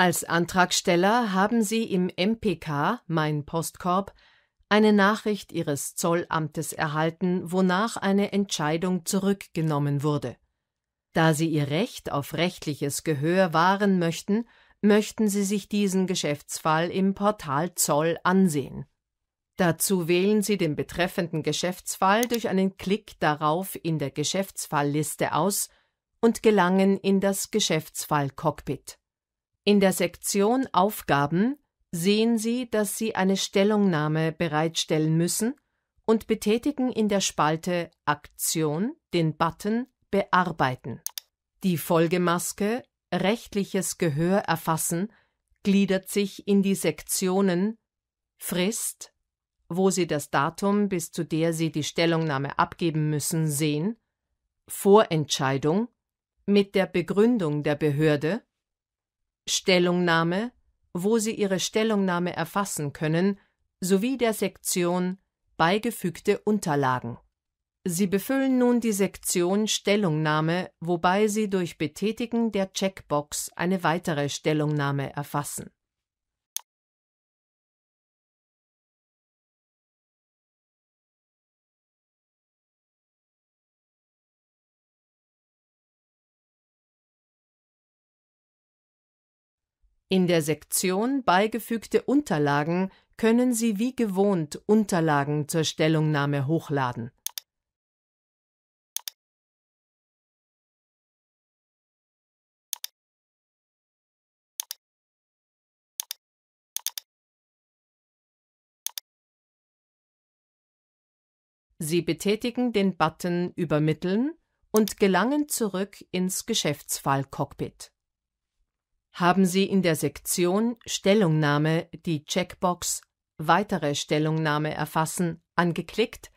Als Antragsteller haben Sie im MPK Mein Postkorb eine Nachricht Ihres Zollamtes erhalten, wonach eine Entscheidung zurückgenommen wurde. Da Sie Ihr Recht auf rechtliches Gehör wahren möchten, möchten Sie sich diesen Geschäftsfall im Portal Zoll ansehen. Dazu wählen Sie den betreffenden Geschäftsfall durch einen Klick darauf in der Geschäftsfallliste aus und gelangen in das Geschäftsfallcockpit. In der Sektion Aufgaben sehen Sie, dass Sie eine Stellungnahme bereitstellen müssen und betätigen in der Spalte Aktion den Button Bearbeiten. Die Folgemaske Rechtliches Gehör erfassen gliedert sich in die Sektionen Frist, wo Sie das Datum, bis zu der Sie die Stellungnahme abgeben müssen, sehen, Vorentscheidung mit der Begründung der Behörde Stellungnahme, wo Sie Ihre Stellungnahme erfassen können, sowie der Sektion Beigefügte Unterlagen. Sie befüllen nun die Sektion Stellungnahme, wobei Sie durch Betätigen der Checkbox eine weitere Stellungnahme erfassen In der Sektion Beigefügte Unterlagen können Sie wie gewohnt Unterlagen zur Stellungnahme hochladen. Sie betätigen den Button Übermitteln und gelangen zurück ins Geschäftsfall-Cockpit haben Sie in der Sektion Stellungnahme die Checkbox Weitere Stellungnahme erfassen angeklickt,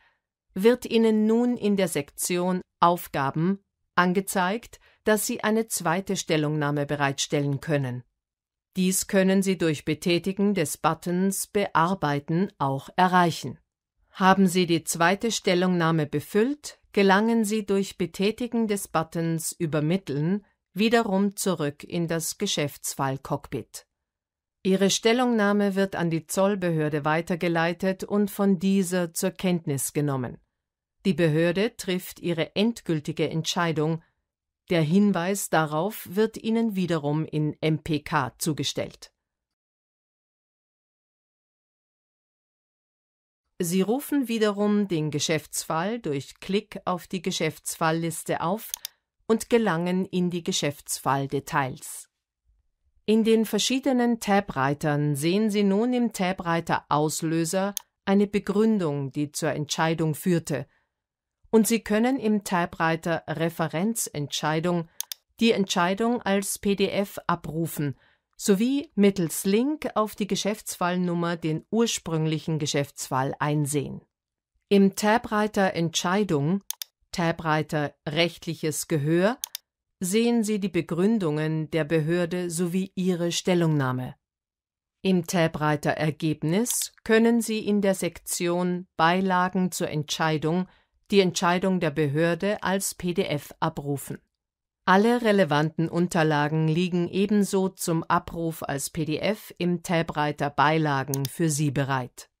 wird Ihnen nun in der Sektion Aufgaben angezeigt, dass Sie eine zweite Stellungnahme bereitstellen können. Dies können Sie durch Betätigen des Buttons Bearbeiten auch erreichen. Haben Sie die zweite Stellungnahme befüllt, gelangen Sie durch Betätigen des Buttons Übermitteln wiederum zurück in das Geschäftsfall-Cockpit. Ihre Stellungnahme wird an die Zollbehörde weitergeleitet und von dieser zur Kenntnis genommen. Die Behörde trifft ihre endgültige Entscheidung, der Hinweis darauf wird Ihnen wiederum in MPK zugestellt. Sie rufen wiederum den Geschäftsfall durch Klick auf die Geschäftsfallliste auf und gelangen in die Geschäftsfalldetails. In den verschiedenen Tabreitern sehen Sie nun im Tabreiter Auslöser eine Begründung, die zur Entscheidung führte, und Sie können im Tabreiter Referenzentscheidung die Entscheidung als PDF abrufen sowie mittels Link auf die Geschäftsfallnummer den ursprünglichen Geschäftsfall einsehen. Im Tabreiter Entscheidung Tabreiter Rechtliches Gehör sehen Sie die Begründungen der Behörde sowie ihre Stellungnahme. Im Tabreiter Ergebnis können Sie in der Sektion Beilagen zur Entscheidung die Entscheidung der Behörde als PDF abrufen. Alle relevanten Unterlagen liegen ebenso zum Abruf als PDF im Tabreiter Beilagen für Sie bereit